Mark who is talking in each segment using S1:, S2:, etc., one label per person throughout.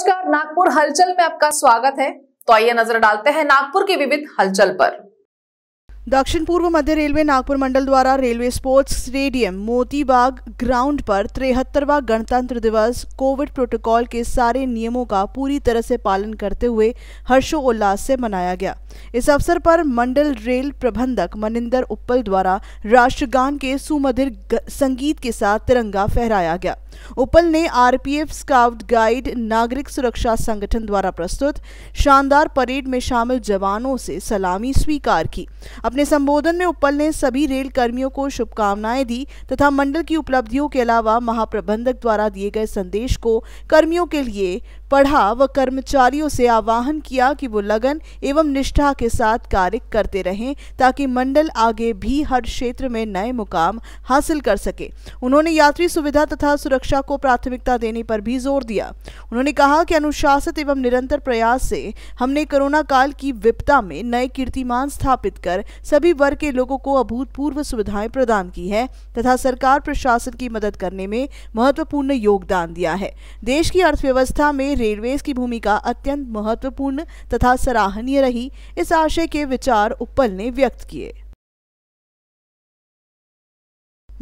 S1: नमस्कार नागपुर हलचल में आपका स्वागत है तो आइए नजर डालते हैं नागपुर की विविध हलचल पर दक्षिण पूर्व मध्य रेलवे नागपुर मंडल द्वारा railway sports stadium Motibag ground पर तिहत्तरवा गणतंत्र दिवस कोविड प्रोटोकॉल के सारे नियमों का पूरी तरह से पालन करते हुए हर्षोल्लास से मनाया गया इस अवसर पर मंडल रेल प्रबंधक मनिंदर उप्पल द्वारा राष्ट्रगान के सुमधिर संगीत के साथ तिरंगा फहराया गया उपल ने आरपीएफ स्काउट गाइड नागरिक सुरक्षा संगठन द्वारा प्रस्तुत शानदार परेड में शामिल जवानों से सलामी स्वीकार की अपने संबोधन में उपल ने सभी रेल कर्मियों को शुभकामनाएं दी तथा मंडल की उपलब्धियों के अलावा महाप्रबंधक द्वारा दिए गए संदेश को कर्मियों के लिए पढ़ा व कर्मचारियों से आह्वान किया कि वो लगन एवं निष्ठा के साथ कार्य करते रहें ताकि मंडल आगे भी हर क्षेत्र में नए मुकाम हासिल कर सके उन्होंने यात्री सुविधा तथा सुरक्षा सुरक्षा को प्राथमिकता देने पर भी जोर दिया उन्होंने कहा कि अनुशासित एवं निरंतर प्रयास से हमने कोरोना काल की विपदा में नए कीर्तिमान स्थापित कर सभी वर्ग के लोगों को अभूतपूर्व सुविधाएं प्रदान की है तथा सरकार प्रशासन की मदद करने में महत्वपूर्ण योगदान दिया है देश की अर्थव्यवस्था में रेलवे की भूमिका अत्यंत महत्वपूर्ण तथा सराहनीय रही इस आशय के विचार उपल ने व्यक्त किए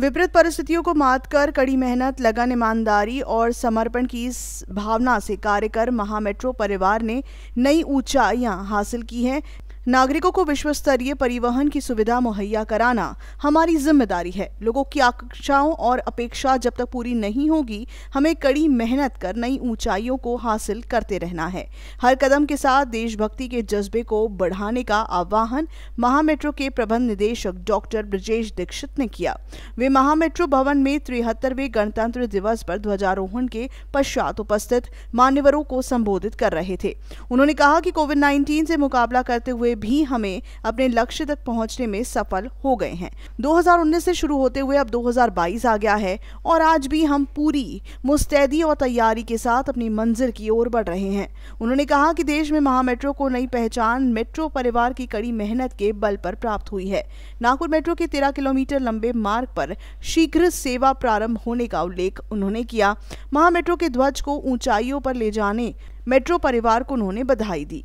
S1: विपरीत परिस्थितियों को मात कर कड़ी मेहनत लगन ईमानदारी और समर्पण की भावना से कार्य कर महामेट्रो परिवार ने नई ऊंचाइयां हासिल की हैं नागरिकों को विश्व स्तरीय परिवहन की सुविधा मुहैया कराना हमारी जिम्मेदारी है लोगों की आकांक्षाओं और अपेक्षा जब तक पूरी नहीं होगी हमें कड़ी मेहनत कर नई ऊंचाइयों को हासिल करते रहना है हर कदम के साथ देशभक्ति के जज्बे को बढ़ाने का आह्वान महामेट्रो के प्रबंध निदेशक डॉक्टर ब्रजेश दीक्षित ने किया वे महामेट्रो भवन में त्रिहत्तरवे गणतंत्र दिवस पर ध्वजारोहण के पश्चात उपस्थित मान्यवरों को संबोधित कर रहे थे उन्होंने कहा कि कोविड नाइन्टीन से मुकाबला करते हुए भी हमें अपने लक्ष्य तक पहुंचने में सफल हो गए हैं 2019 से शुरू होते हुए अब 2022 आ गया है और आज भी हम पूरी मुस्तैदी और तैयारी के साथ अपनी मंजिल की ओर बढ़ रहे हैं उन्होंने कहा कि देश में महा मेट्रो को नई पहचान मेट्रो परिवार की कड़ी मेहनत के बल पर प्राप्त हुई है नागपुर मेट्रो के तेरह किलोमीटर लंबे मार्ग पर शीघ्र सेवा प्रारंभ होने का उल्लेख उन्होंने किया महा मेट्रो के ध्वज को ऊंचाइयों पर ले जाने मेट्रो परिवार को उन्होंने बधाई दी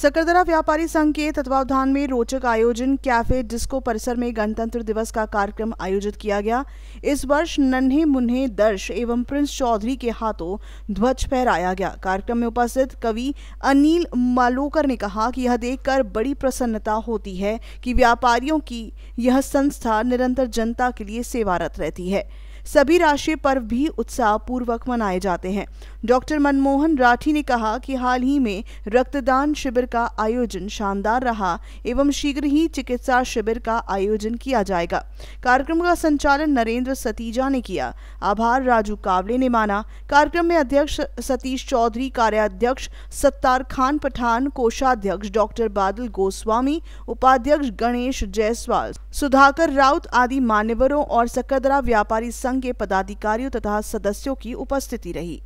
S1: सकरदरा व्यापारी संघ के तत्वावधान में रोचक आयोजन कैफे डिस्को परिसर में गणतंत्र दिवस का कार्यक्रम आयोजित किया गया इस वर्ष नन्हे मुन्हे दर्श एवं प्रिंस चौधरी के हाथों ध्वज फहराया गया कार्यक्रम में उपस्थित कवि अनिल मालोकर ने कहा कि यह देखकर बड़ी प्रसन्नता होती है कि व्यापारियों की यह संस्था निरंतर जनता के लिए सेवारत रहती है सभी राष्ट्रीय पर्व भी उत्साहपूर्वक मनाए जाते हैं डॉक्टर मनमोहन राठी ने कहा कि हाल ही में रक्तदान शिविर का आयोजन शानदार रहा एवं शीघ्र ही चिकित्सा शिविर का आयोजन किया जाएगा कार्यक्रम का संचालन नरेंद्र सतीजा ने किया आभार राजू कावले ने माना कार्यक्रम में अध्यक्ष सतीश चौधरी कार्याध्यक्ष सत्तार खान पठान कोषाध्यक्ष डॉक्टर बादल गोस्वामी उपाध्यक्ष गणेश जायसवाल सुधाकर राउत आदि मान्यवरों और सकदरा व्यापारी संघ संघ के पदाधिकारियों तथा सदस्यों की उपस्थिति रही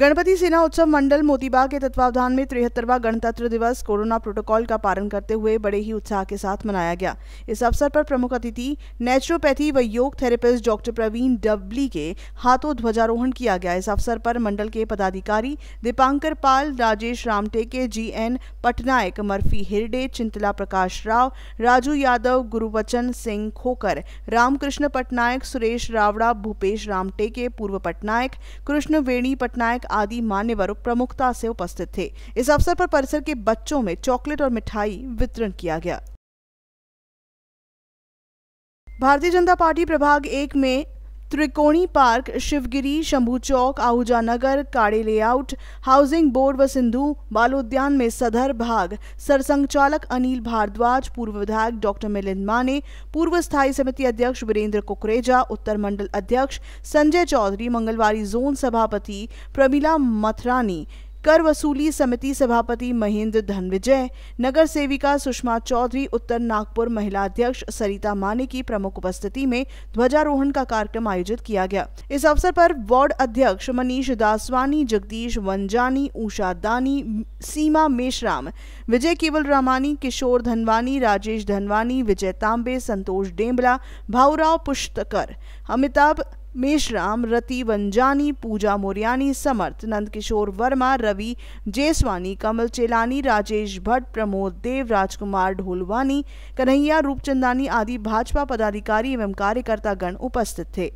S1: गणपति सेना उत्सव मंडल मोतीबाग के तत्वावधान में त्रिहत्तरवा गणतंत्र दिवस कोरोना प्रोटोकॉल का पालन करते हुए बड़े ही उत्साह के साथ मनाया गया इस अवसर पर प्रमुख अतिथि नेचुरोपैथी व योग थेरेपिस्ट डॉक्टर प्रवीण डबली के हाथों ध्वजारोहण किया गया इस अवसर पर मंडल के पदाधिकारी Dipankar Pal Rajesh Ramteke G N Patnaik Murphy Hirde Chintala Prakash Rao Raju Yadav Gurbachan Singh Khokhar Ramkrishna Patnaik Suresh Ravda Bhupesh Ramteke पूर्व पटनायक कृष्ण वेणी पटनायक विधायक आदि मान्यवर प्रमुखता से उपस्थित थे इस अवसर पर परिसर के बच्चों में चॉकलेट और मिठाई वितरण किया गया भारतीय जनता पार्टी प्रभाग एक में त्रिकोणी park Shivgiri Shambhu Chowk Ahuja Nagar Kade layout housing board व सिंधु बालोद्यान में सदर भाग सरसंघचालक अनिल भारद्वाज पूर्व विधायक डॉक्टर मिलिंद माने पूर्व स्थायी समिति अध्यक्ष वीरेंद्र कुकरेजा उत्तर मंडल अध्यक्ष संजय चौधरी मंगलवारी जोन सभापति प्रमिला मथरानी कर वसूली समिति सभापति महेंद्र धनविजय नगर सेविका सुषमा चौधरी उत्तर नागपुर महिला अध्यक्ष सरिता माने की प्रमुख उपस्थिति में ध्वजारोहण का कार्यक्रम आयोजित किया गया इस अवसर पर वार्ड अध्यक्ष मनीष दासवानी जगदीश वंजानी उषा दानी सीमा मेशराम विजय केवल रामानी किशोर धनवानी राजेश धनवानी विजय तांबे संतोष डेम्बला भाऊराव पुष्तकर अमिताभ मेशराम रति वंजानी पूजा मोरियानी समर्थ नंदकिशोर वर्मा रवि जेसवानी कमल चेलानी राजेश भट्ट प्रमोद देव राजकुमार ढोलवानी कन्हैया रूपचंदानी आदि भाजपा पदाधिकारी एवं कार्यकर्तागण उपस्थित थे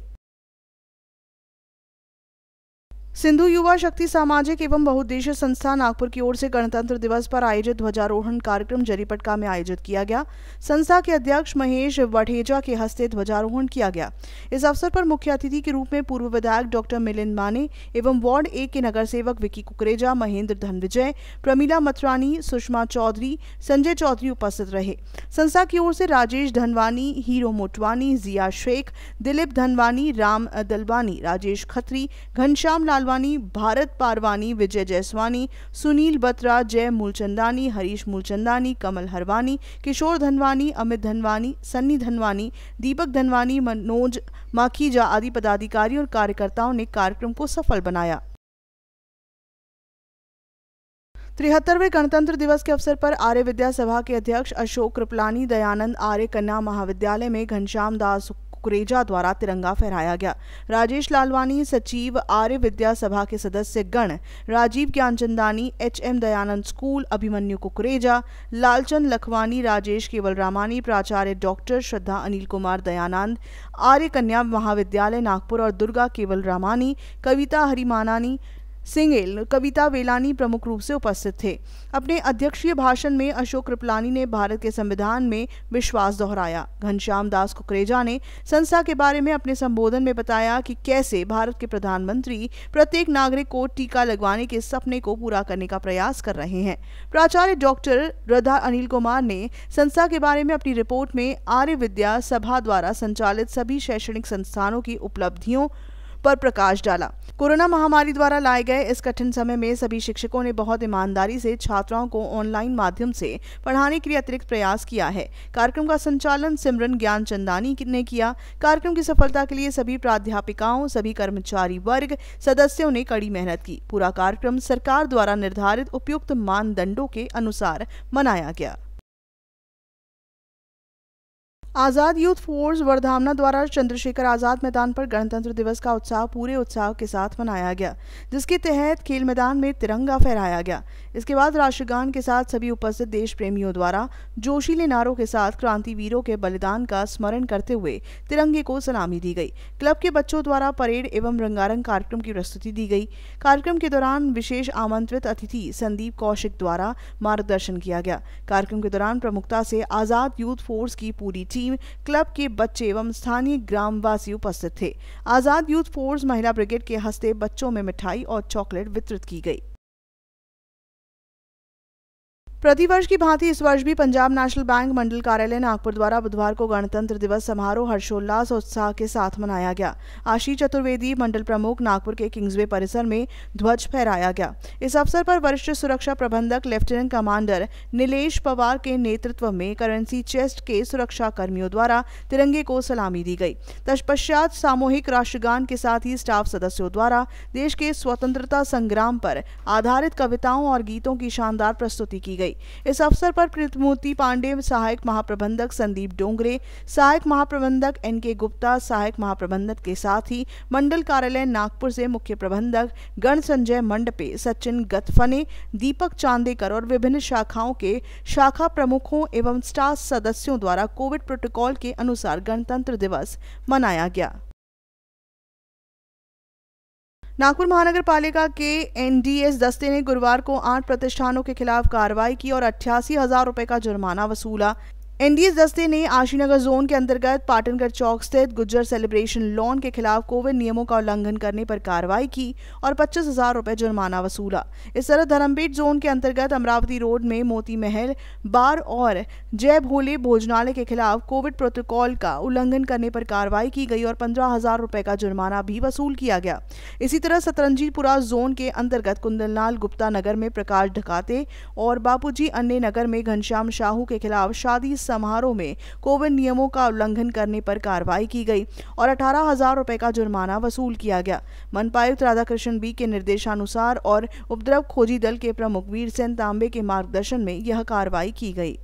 S1: सिंधु युवा शक्ति सामाजिक एवं बहुउद्देशीय संस्था नागपुर की ओर से गणतंत्र दिवस पर आयोजित ध्वजारोहण कार्यक्रम जरीपटका में आयोजित किया गया संस्था के अध्यक्ष महेश वठेजा के हस्ते ध्वजारोहण किया गया इस अवसर पर मुख्य अतिथि के रूप में पूर्व विधायक डॉक्टर मिलिंद माने एवं वार्ड एक के नगर सेवक विकी कुकरेजा महेंद्र धनविजय प्रमीला मथुरानी सुषमा चौधरी संजय चौधरी उपस्थित रहे संस्था की ओर से राजेश धनवानी हीरो मोटवानी जिया शेख दिलीप धनवानी राम दलवानी राजेश खत्री घनश्याम लाल मालवानी भारत पारवानी विजय जयसवानी सुनील बत्रा जय मूलचंदानी हरीश मूलचंदानी कमल हरवानी किशोर धनवानी अमित धनवानी सन्नी धनवानी दीपक धनवानी मनोज माखीजा आदि पदाधिकारी और कार्यकर्ताओं ने कार्यक्रम को सफल बनाया तिहत्तरवें गणतंत्र दिवस के अवसर पर आर्य विद्या सभा के अध्यक्ष अशोक कृपलानी दयानंद आर्य कन्या महाविद्यालय में घनश्याम दास कुकरेजा द्वारा तिरंगा फहराया गया राजेश लालवानी सचिव आर्य विद्या सभा के सदस्य गण Rajiv Gyanchandani H M Dayanand school Abhimanyu Kukreja Lalchand Lakhwani Rajesh Keval Ramani प्राचार्य डॉक्टर श्रद्धा अनिल कुमार दयानंद आर्य कन्या महाविद्यालय नागपुर और दुर्गा केवल रामानी कविता हरिमानानी सिंगेल कविता वेलानी प्रमुख रूप से उपस्थित थे अपने अध्यक्षीय भाषण में अशोक कृपलानी ने भारत के संविधान में विश्वास दोहराया घनश्याम दास कुकरेजा ने संस्था के बारे में अपने संबोधन में बताया कि कैसे भारत के प्रधानमंत्री प्रत्येक नागरिक को टीका लगवाने के सपने को पूरा करने का प्रयास कर रहे हैं प्राचार्य डॉक्टर रधा अनिल कुमार ने संस्था के बारे में अपनी रिपोर्ट में आर्य विद्या सभा द्वारा संचालित सभी शैक्षणिक संस्थानों की उपलब्धियों पर प्रकाश डाला कोरोना महामारी द्वारा लाए गए इस कठिन समय में सभी शिक्षकों ने बहुत ईमानदारी से छात्राओं को ऑनलाइन माध्यम से पढ़ाने के लिए अतिरिक्त प्रयास किया है कार्यक्रम का संचालन सिमरन ज्ञान चंदानी ने किया कार्यक्रम की सफलता के लिए सभी प्राध्यापिकाओं सभी कर्मचारी वर्ग सदस्यों ने कड़ी मेहनत की पूरा कार्यक्रम सरकार द्वारा निर्धारित उपयुक्त मानदंडों के अनुसार मनाया गया आज़ाद यूथ फोर्स वर्धामना द्वारा चंद्रशेखर आज़ाद मैदान पर गणतंत्र दिवस का उत्साह पूरे उत्साह के साथ मनाया गया जिसके तहत खेल मैदान में तिरंगा फहराया गया इसके बाद राष्ट्रगान के साथ सभी उपस्थित देश प्रेमियों द्वारा जोशीले नारों के साथ क्रांति वीरों के बलिदान का स्मरण करते हुए तिरंगे को सलामी दी गई क्लब के बच्चों द्वारा परेड एवं रंगारंग कार्यक्रम की प्रस्तुति दी गई कार्यक्रम के दौरान विशेष आमंत्रित अतिथि संदीप कौशिक द्वारा मार्गदर्शन किया गया कार्यक्रम के दौरान प्रमुखता से आज़ाद यूथ फोर्स की पूरी टीम टीम क्लब के बच्चे एवं स्थानीय ग्रामवासी उपस्थित थे Azad youth force Mahila brigade के हस्ते बच्चों में मिठाई और चॉकलेट वितरित की गई प्रतिवर्ष की भांति इस वर्ष भी पंजाब नेशनल बैंक मंडल कार्यालय नागपुर द्वारा बुधवार को गणतंत्र दिवस समारोह हर्षोल्लास और उत्साह के साथ मनाया गया आशीष चतुर्वेदी मंडल प्रमुख नागपुर के किंग्सवे परिसर में ध्वज फहराया गया इस अवसर पर वरिष्ठ सुरक्षा प्रबंधक लेफ्टिनेंट कमांडर नीलेश पवार के नेतृत्व में करेंसी चेस्ट के सुरक्षा कर्मियों द्वारा तिरंगे को सलामी दी गई तत्पश्चात सामूहिक राष्ट्रगान के साथ ही स्टाफ सदस्यों द्वारा देश के स्वतंत्रता संग्राम पर आधारित कविताओं और गीतों की शानदार प्रस्तुति की गई गई इस अवसर पर प्रतिमूर्ति पांडे सहायक महाप्रबंधक संदीप डोंगरे सहायक महाप्रबंधक एन के गुप्ता सहायक महाप्रबंधक के साथ ही मंडल कार्यालय नागपुर से मुख्य प्रबंधक गण संजय मंडपे सचिन गतफने दीपक चांदेकर और विभिन्न शाखाओं के शाखा प्रमुखों एवं स्टाफ सदस्यों द्वारा कोविड प्रोटोकॉल के अनुसार गणतंत्र दिवस मनाया गया नागपुर महानगर पालिका के एनडीएस दस्ते ने गुरुवार को आठ प्रतिष्ठानों के खिलाफ कार्रवाई की और अठासी हजार रुपए का जुर्माना वसूला एनडीएस दस्ते ने आशीनगर जोन के अंतर्गत पाटनगढ़ चौक स्थित गुज्जर सेलिब्रेशन लॉन के खिलाफ कोविड नियमों का उल्लंघन करने पर कार्रवाई की और पच्चीस हजार रुपए जुर्माना वसूला इस तरह धर्मपेट जोन के अंतर्गत अमरावती रोड में मोती महल बार और जय भोले भोजनालय के खिलाफ कोविड प्रोटोकॉल का उल्लंघन करने पर कार्रवाई की गई और पंद्रह हजार रुपए का जुर्माना भी वसूल किया गया इसी तरह सतरंजीपुरा जोन के अंतर्गत कुंदनलाल गुप्ता नगर में प्रकाश ढकाते और बापूजी अन्य नगर में घनश्याम शाहू के खिलाफ शादी समारोह में कोविड नियमों का उल्लंघन करने पर कार्रवाई की गई और अठारह हजार रुपए का जुर्माना वसूल किया गया मनपायुक्त राधाकृष्ण बी के निर्देशानुसार और उपद्रव खोजी दल के प्रमुख वीर सेन तांबे के मार्गदर्शन में यह कार्रवाई की गई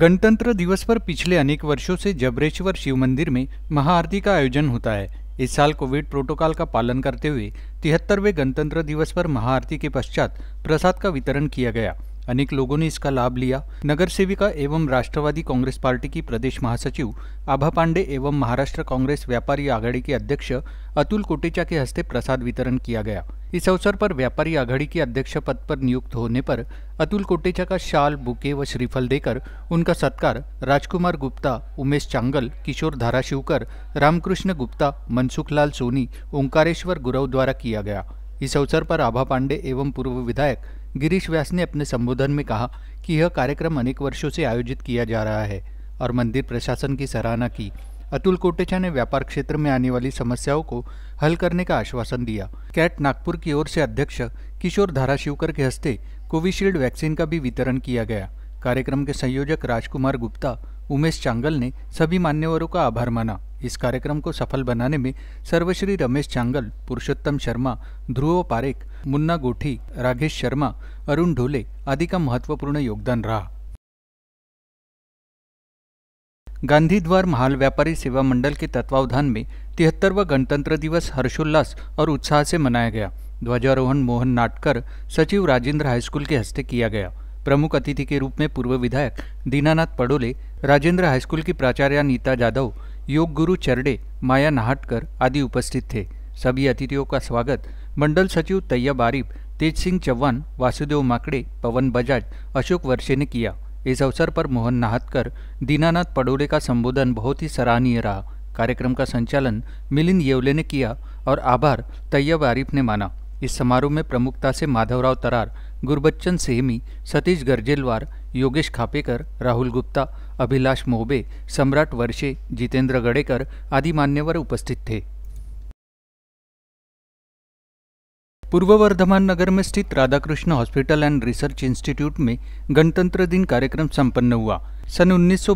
S2: गणतंत्र दिवस पर पिछले अनेक वर्षों से जबरेश्वर शिव मंदिर में महाआरती का आयोजन होता है इस साल कोविड प्रोटोकॉल का पालन करते हुए तिहत्तरवें गणतंत्र दिवस पर महाआरती के पश्चात प्रसाद का वितरण किया गया अनेक लोगों ने इसका लाभ लिया नगर सेविका एवं राष्ट्रवादी कांग्रेस पार्टी की प्रदेश महासचिव आभा पांडे एवं महाराष्ट्र कांग्रेस व्यापारी आघाड़ी के अध्यक्ष अतुल कोटेचा के हस्ते प्रसाद वितरण किया गया इस अवसर पर व्यापारी आघाड़ी के अध्यक्ष पद पर नियुक्त होने पर अतुल कोटेचा का शाल बुके व श्रीफल देकर उनका सत्कार राजकुमार गुप्ता उमेश चांगल किशोर धाराशिवकर रामकृष्ण गुप्ता मनसुख लाल सोनी ओंकारेश्वर गुरव द्वारा किया गया इस अवसर पर आभा पांडे एवं पूर्व विधायक गिरीश व्यास ने अपने संबोधन में कहा कि यह कार्यक्रम अनेक वर्षों से आयोजित किया जा रहा है और मंदिर प्रशासन की सराहना की अतुल कोटेचा ने व्यापार क्षेत्र में आने वाली समस्याओं को हल करने का आश्वासन दिया कैट नागपुर की ओर से अध्यक्ष किशोर धाराशिवकर के हस्ते कोविशील्ड वैक्सीन का भी वितरण किया गया कार्यक्रम के संयोजक राजकुमार गुप्ता उमेश चांगल ने सभी मान्यवरों का आभार माना इस कार्यक्रम को सफल बनाने में सर्वश्री रमेश चांगल पुरुषोत्तम शर्मा ध्रुव पारेख मुन्ना गोठी राघेश शर्मा अरुण ढोले आदि का महत्वपूर्ण योगदान रहा गांधी द्वार महाल व्यापारी सेवा मंडल के तत्वावधान में तिहत्तरवा गणतंत्र दिवस हर्षोल्लास और उत्साह से मनाया गया ध्वजारोहण मोहन नाटकर सचिव राजेंद्र हाईस्कूल के हस्ते किया गया प्रमुख अतिथि के रूप में पूर्व विधायक दीनानाथ पडोले राजेंद्र हाईस्कूल की प्राचार्या नीता जाधव योग गुरु चरडे माया नाहटकर आदि उपस्थित थे सभी अतिथियों का स्वागत मंडल सचिव तैयब आरिफ तेज सिंह चौहान वासुदेव माकड़े पवन बजाज अशोक वर्षे ने किया इस अवसर पर मोहन नाहतकर दीनानाथ पडोले का संबोधन बहुत ही सराहनीय रहा कार्यक्रम का संचालन मिलिंद येवले ने किया और आभार तैयब आरिफ ने माना इस समारोह में प्रमुखता से माधवराव तरार गुरबच्चन सेहमी सतीश गर्जेलवार योगेश खापेकर राहुल गुप्ता अभिलाष मोहबे सम्राट वर्षे जितेंद्र गडेकर आदि मान्यवर उपस्थित थे पूर्व वर्धमान नगर में स्थित Radhakrishna hospital and research institute में गणतंत्र दिन कार्यक्रम संपन्न हुआ सन उन्नीस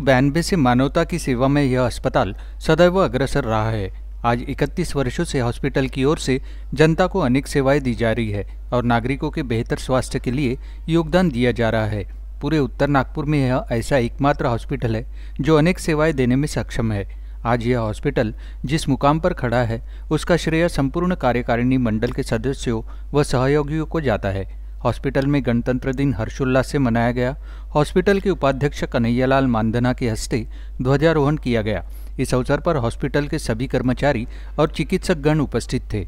S2: से मानवता की सेवा में यह अस्पताल सदैव अग्रसर रहा है आज 31 वर्षों से हॉस्पिटल की ओर से जनता को अनेक सेवाएं दी जा रही है और नागरिकों के बेहतर स्वास्थ्य के लिए योगदान दिया जा रहा है पूरे उत्तर नागपुर में यह ऐसा एकमात्र हॉस्पिटल है जो अनेक सेवाएं देने में सक्षम है आज यह हॉस्पिटल जिस मुकाम पर खड़ा है उसका श्रेय संपूर्ण कार्यकारिणी मंडल के सदस्यों व सहयोगियों को जाता है हॉस्पिटल में गणतंत्र दिन हर्षोल्लास से मनाया गया हॉस्पिटल के उपाध्यक्ष कन्हैयालाल मानधना के हस्ते ध्वजारोहण किया गया इस अवसर पर हॉस्पिटल के सभी कर्मचारी और चिकित्सकगण उपस्थित थे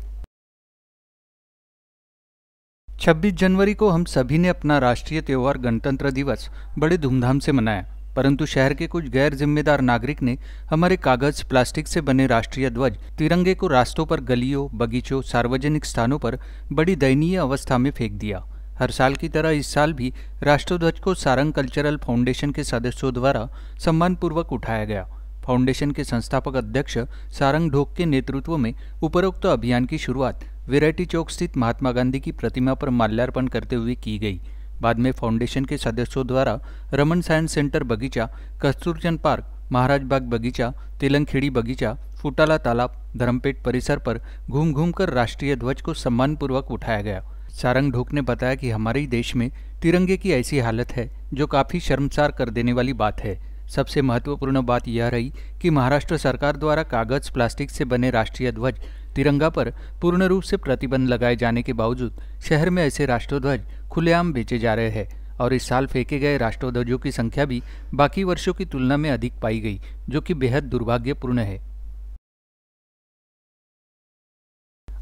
S2: 26 जनवरी को हम सभी ने अपना राष्ट्रीय त्यौहार गणतंत्र दिवस बड़े धूमधाम से मनाया परंतु शहर के कुछ गैर जिम्मेदार नागरिक ने हमारे कागज प्लास्टिक से बने राष्ट्रीय ध्वज तिरंगे को रास्तों पर गलियों बगीचों सार्वजनिक स्थानों पर बड़ी दयनीय अवस्था में फेंक दिया हर साल की तरह इस साल भी राष्ट्रध्वज को सारंग कल्चरल फाउंडेशन के सदस्यों द्वारा सम्मानपूर्वक उठाया गया फाउंडेशन के संस्थापक अध्यक्ष सारंग ढोक के नेतृत्व में उपरोक्त अभियान की शुरुआत वेराइटी चौक स्थित महात्मा गांधी की प्रतिमा पर माल्यार्पण करते हुए की गई बाद में फाउंडेशन के सदस्यों द्वारा रमन साइंस सेंटर बगीचा कस्तूरचंद पार्क महाराज बाग बगीचा तेलंगखेड़ी बगीचा फुटाला तालाब धर्मपेट परिसर पर घूम घूम कर राष्ट्रीय ध्वज को सम्मानपूर्वक उठाया गया सारंग ढोक ने बताया कि हमारे देश में तिरंगे की ऐसी हालत है जो काफ़ी शर्मसार कर देने वाली बात है सबसे महत्वपूर्ण बात यह रही कि महाराष्ट्र सरकार द्वारा कागज प्लास्टिक से बने राष्ट्रीय ध्वज तिरंगा पर पूर्ण रूप से प्रतिबंध लगाए जाने के बावजूद शहर में ऐसे राष्ट्रध्वज खुलेआम बेचे जा रहे हैं और इस साल फेंके गए राष्ट्रध्वजों की संख्या भी बाकी वर्षों की तुलना में अधिक पाई गई जो कि बेहद दुर्भाग्यपूर्ण है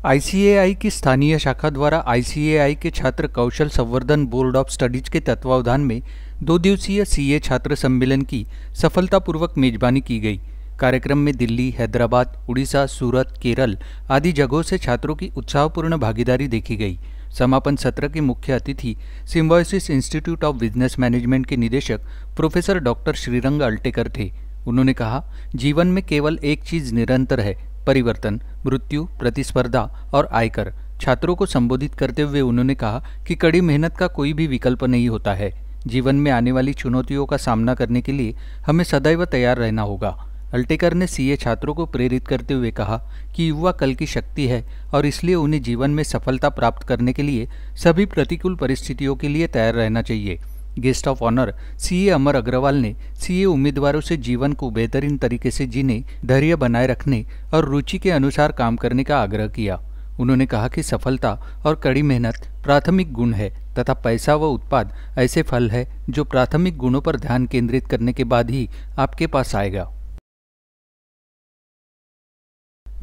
S2: आईसीएआई की स्थानीय शाखा द्वारा आईसीएआई के छात्र कौशल संवर्धन बोर्ड ऑफ स्टडीज के तत्वावधान में दो दिवसीय सीए छात्र सम्मेलन की सफलतापूर्वक मेजबानी की गई कार्यक्रम में दिल्ली हैदराबाद उड़ीसा सूरत केरल आदि जगहों से छात्रों की उत्साहपूर्ण भागीदारी देखी गई समापन सत्र के मुख्य अतिथि Symbiosis institute of business management के निदेशक प्रोफेसर डॉक्टर श्रीरंग अल्टेकर थे उन्होंने कहा जीवन में केवल एक चीज निरंतर है परिवर्तन मृत्यु प्रतिस्पर्धा और आयकर छात्रों को संबोधित करते हुए उन्होंने कहा कि कड़ी मेहनत का कोई भी विकल्प नहीं होता है जीवन में आने वाली चुनौतियों का सामना करने के लिए हमें सदैव तैयार रहना होगा अल्टेकर ने सीए छात्रों को प्रेरित करते हुए कहा कि युवा कल की शक्ति है और इसलिए उन्हें जीवन में सफलता प्राप्त करने के लिए सभी प्रतिकूल परिस्थितियों के लिए तैयार रहना चाहिए guest of honour CA Amar Agarwal ने सीए उम्मीदवारों से जीवन को बेहतरीन तरीके से जीने धैर्य बनाए रखने और रुचि के अनुसार काम करने का आग्रह किया उन्होंने कहा कि सफलता और कड़ी मेहनत प्राथमिक गुण है तथा पैसा व उत्पाद ऐसे फल है जो प्राथमिक गुणों पर ध्यान केंद्रित करने के बाद ही आपके पास आएगा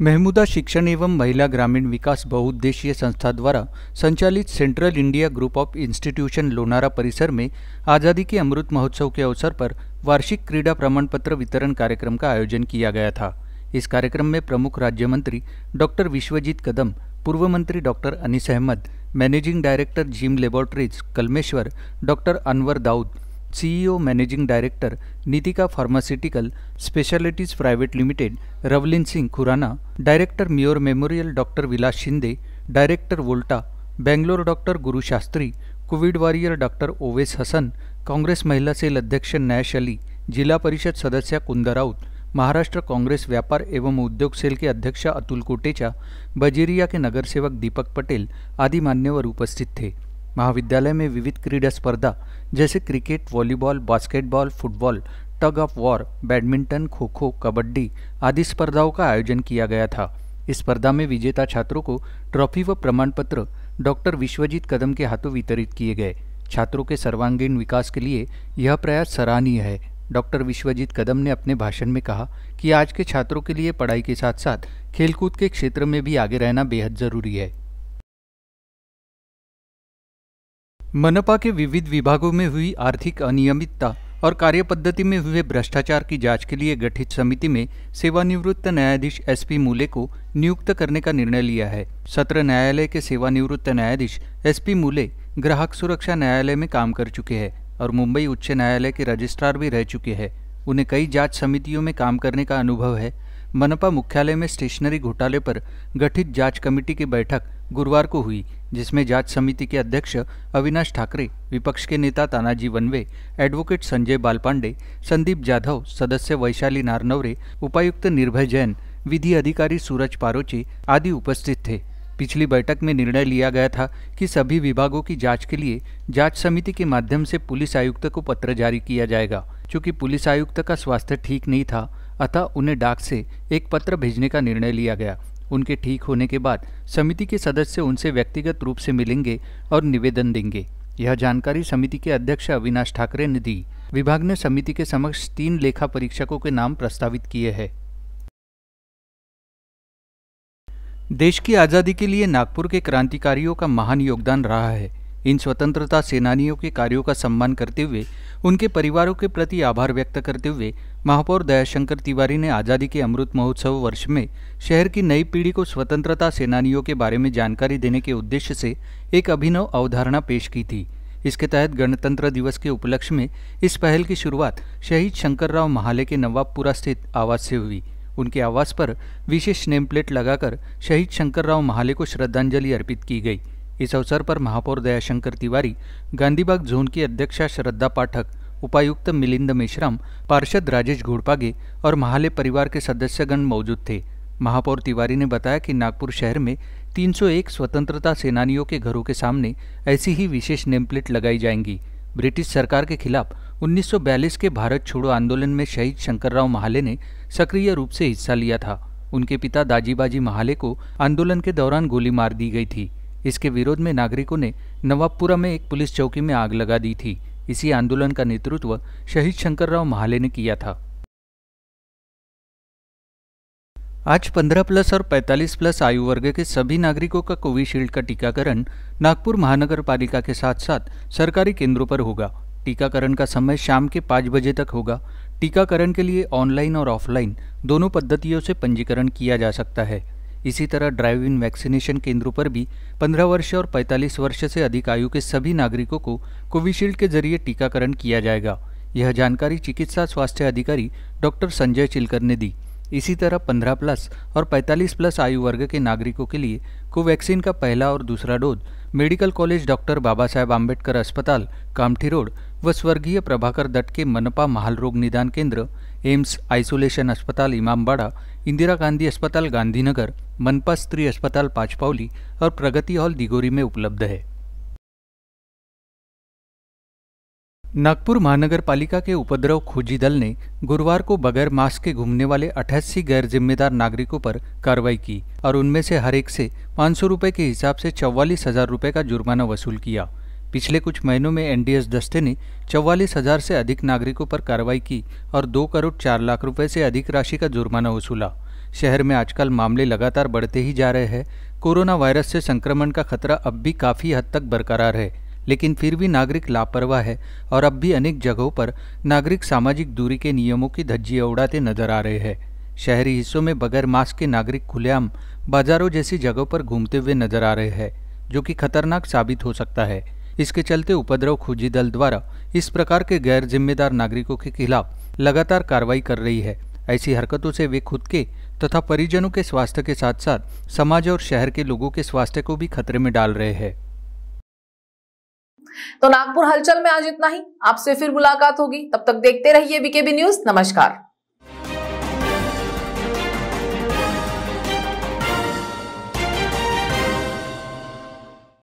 S2: महमूदा शिक्षण एवं महिला ग्रामीण विकास बहुउद्देशीय संस्था द्वारा संचालित central India group of institution Lonara परिसर में आज़ादी के अमृत महोत्सव के अवसर पर वार्षिक क्रीडा प्रमाण पत्र वितरण कार्यक्रम का आयोजन किया गया था इस कार्यक्रम में प्रमुख राज्य मंत्री डॉक्टर विश्वजीत कदम पूर्व मंत्री doctor Anis Ahmad managing director Jim laboratories Kalmeshwar doctor Anwar Daud CEO managing director Nitika pharmaceutical specialities private limited Ravleen Singh Khurana director Mure memorial doctor Vilas Shinde director Volta Bangalore doctor Guru Shastri Covid warrior doctor Owais Hasan Congress Mahila cell अध्यक्ष नैश अली जिला परिषद सदस्य कुंदा राउत महाराष्ट्र कांग्रेस व्यापार एवं उद्योग सेल के अध्यक्ष अतुल कोटेचा बजेरिया के नगरसेवक दीपक पटेल आदि मान्यवर उपस्थित थे महाविद्यालय में विविध क्रीड़ा स्पर्धा जैसे cricket volleyball basketball football tug of war badminton kho kho kabaddi आदि स्पर्धाओं का आयोजन किया गया था इस स्पर्धा में विजेता छात्रों को ट्रॉफी व प्रमाण पत्र डॉक्टर विश्वजीत कदम के हाथों वितरित किए गए छात्रों के सर्वांगीण विकास के लिए यह प्रयास सराहनीय है डॉक्टर विश्वजीत कदम ने अपने भाषण में कहा कि आज के छात्रों के लिए पढ़ाई के साथ साथ खेलकूद के क्षेत्र में भी आगे रहना बेहद जरूरी है मनपा के विविध विभागों में हुई आर्थिक अनियमितता और कार्यपद्धति में हुए भ्रष्टाचार की जांच के लिए गठित समिति में सेवानिवृत्त न्यायाधीश एसपी मूले को नियुक्त करने का निर्णय लिया है सत्र न्यायालय के सेवानिवृत्त न्यायाधीश एसपी मूले ग्राहक सुरक्षा न्यायालय में काम कर चुके हैं और मुंबई उच्च न्यायालय के रजिस्ट्रार भी रह चुके हैं उन्हें कई जांच समितियों में काम करने का अनुभव है मनपा मुख्यालय में स्टेशनरी घोटाले पर गठित जांच कमेटी की बैठक गुरुवार को हुई जिसमें जांच समिति के अध्यक्ष अविनाश ठाकरे विपक्ष के नेता तानाजी वनवे एडवोकेट संजय बालपांडे संदीप जाधव सदस्य वैशाली नारनवरे उपायुक्त निर्भय जैन विधि अधिकारी सूरज पारोची आदि उपस्थित थे पिछली बैठक में निर्णय लिया गया था कि सभी विभागों की जांच के लिए जांच समिति के माध्यम से पुलिस आयुक्त को पत्र जारी किया जाएगा चूँकि पुलिस आयुक्त का स्वास्थ्य ठीक नहीं था अतः उन्हें डाक से एक पत्र भेजने का निर्णय लिया गया उनके ठीक होने के बाद समिति के सदस्य उनसे व्यक्तिगत रूप से मिलेंगे और निवेदन देंगे यह जानकारी समिति के अध्यक्ष अविनाश ठाकरे ने दी विभाग ने समिति के समक्ष तीन लेखा परीक्षकों के नाम प्रस्तावित किए हैं देश की आज़ादी के लिए नागपुर के क्रांतिकारियों का महान योगदान रहा है इन स्वतंत्रता सेनानियों के कार्यों का सम्मान करते हुए उनके परिवारों के प्रति आभार व्यक्त करते हुए महापौर दयाशंकर तिवारी ने आज़ादी के अमृत महोत्सव वर्ष में शहर की नई पीढ़ी को स्वतंत्रता सेनानियों के बारे में जानकारी देने के उद्देश्य से एक अभिनव अवधारणा पेश की थी इसके तहत गणतंत्र दिवस के उपलक्ष्य में इस पहल की शुरुआत शहीद शंकरराव महाले के नवाबपुरा स्थित आवास से हुई उनके आवास पर विशेष नेमप्लेट लगाकर शहीद शंकरराव महाले को श्रद्धांजलि अर्पित की गई इस अवसर पर महापौर दयाशंकर तिवारी गांधीबाग जोन की अध्यक्षा श्रद्धा पाठक उपायुक्त मिलिंद मेश्राम पार्षद राजेश घोड़पागे और महाले परिवार के सदस्यगण मौजूद थे महापौर तिवारी ने बताया कि नागपुर शहर में 301 स्वतंत्रता सेनानियों के घरों के सामने ऐसी ही विशेष नेमप्लेट लगाई जाएंगी ब्रिटिश सरकार के खिलाफ 1942 के भारत छोड़ो आंदोलन में शहीद शंकरराव महाले ने सक्रिय रूप से हिस्सा लिया था उनके पिता दाजीबाजी महाले को आंदोलन के दौरान गोली मार दी गई थी इसके विरोध में नागरिकों ने नवाबपुरा में एक पुलिस चौकी में आग लगा दी थी इसी आंदोलन का नेतृत्व शहीद शंकर राव महाले ने किया था आज 15 प्लस और 45 प्लस आयु वर्ग के सभी नागरिकों का कोविशील्ड का टीकाकरण नागपुर महानगर पालिका के साथ साथ सरकारी केंद्रों पर होगा टीकाकरण का समय शाम के पाँच बजे तक होगा टीकाकरण के लिए ऑनलाइन और ऑफलाइन दोनों पद्धतियों से पंजीकरण किया जा सकता है इसी तरह ड्राइव इन वैक्सीनेशन केंद्रों पर भी 15 वर्ष और 45 वर्ष से अधिक आयु के सभी नागरिकों को कोविशील्ड के जरिए टीकाकरण किया जाएगा यह जानकारी चिकित्सा स्वास्थ्य अधिकारी डॉक्टर संजय चिलकर ने दी इसी तरह 15 प्लस और 45 प्लस आयु वर्ग के नागरिकों के लिए कोवैक्सीन का पहला और दूसरा dose medical college doctor Baba Saheb Ambedkar अस्पताल कामठी रोड व स्वर्गीय प्रभाकर दत्त के मनपा महाल रोग निदान केंद्र एम्स आइसोलेशन अस्पताल इमामबाड़ा इंदिरा गांधी अस्पताल गांधीनगर मनपा स्त्री अस्पताल पाचपावली और प्रगति हॉल दिगोरी में उपलब्ध है नागपुर महानगर पालिका के उपद्रव खोजी दल ने गुरुवार को बगैर मास्क के घूमने वाले अठासी गैर जिम्मेदार नागरिकों पर कार्रवाई की और उनमें से हर एक से पाँच सौ रुपये के हिसाब से चौवालीस हजार रुपये का जुर्माना वसूल किया पिछले कुछ महीनों में एनडीएस दस्ते ने चौवालीस हजार से अधिक नागरिकों पर कार्रवाई की और दो करोड़ चार लाख रुपये से अधिक राशि का जुर्माना वसूला शहर में आजकल मामले लगातार बढ़ते ही जा रहे हैं कोरोना वायरस से संक्रमण का खतरा अब भी काफ़ी हद तक बरकरार है लेकिन फिर भी नागरिक लापरवाह है और अब भी अनेक जगहों पर नागरिक सामाजिक दूरी के नियमों की धज्जियाँ उड़ाते नजर आ रहे हैं शहरी हिस्सों में बगैर मास्क के नागरिक खुलेआम बाजारों जैसी जगहों पर घूमते हुए नजर आ रहे हैं जो कि खतरनाक साबित हो सकता है इसके चलते उपद्रव खोजी दल द्वारा इस प्रकार के गैर जिम्मेदार नागरिकों के खिलाफ लगातार कार्रवाई कर रही है ऐसी हरकतों से वे खुद के तथा परिजनों के स्वास्थ्य के साथ साथ समाज और शहर के लोगों के स्वास्थ्य को भी खतरे में डाल रहे हैं
S1: तो नागपुर हलचल में आज इतना ही आपसे फिर मुलाकात होगी तब तक देखते रहिए बीकेबी न्यूज नमस्कार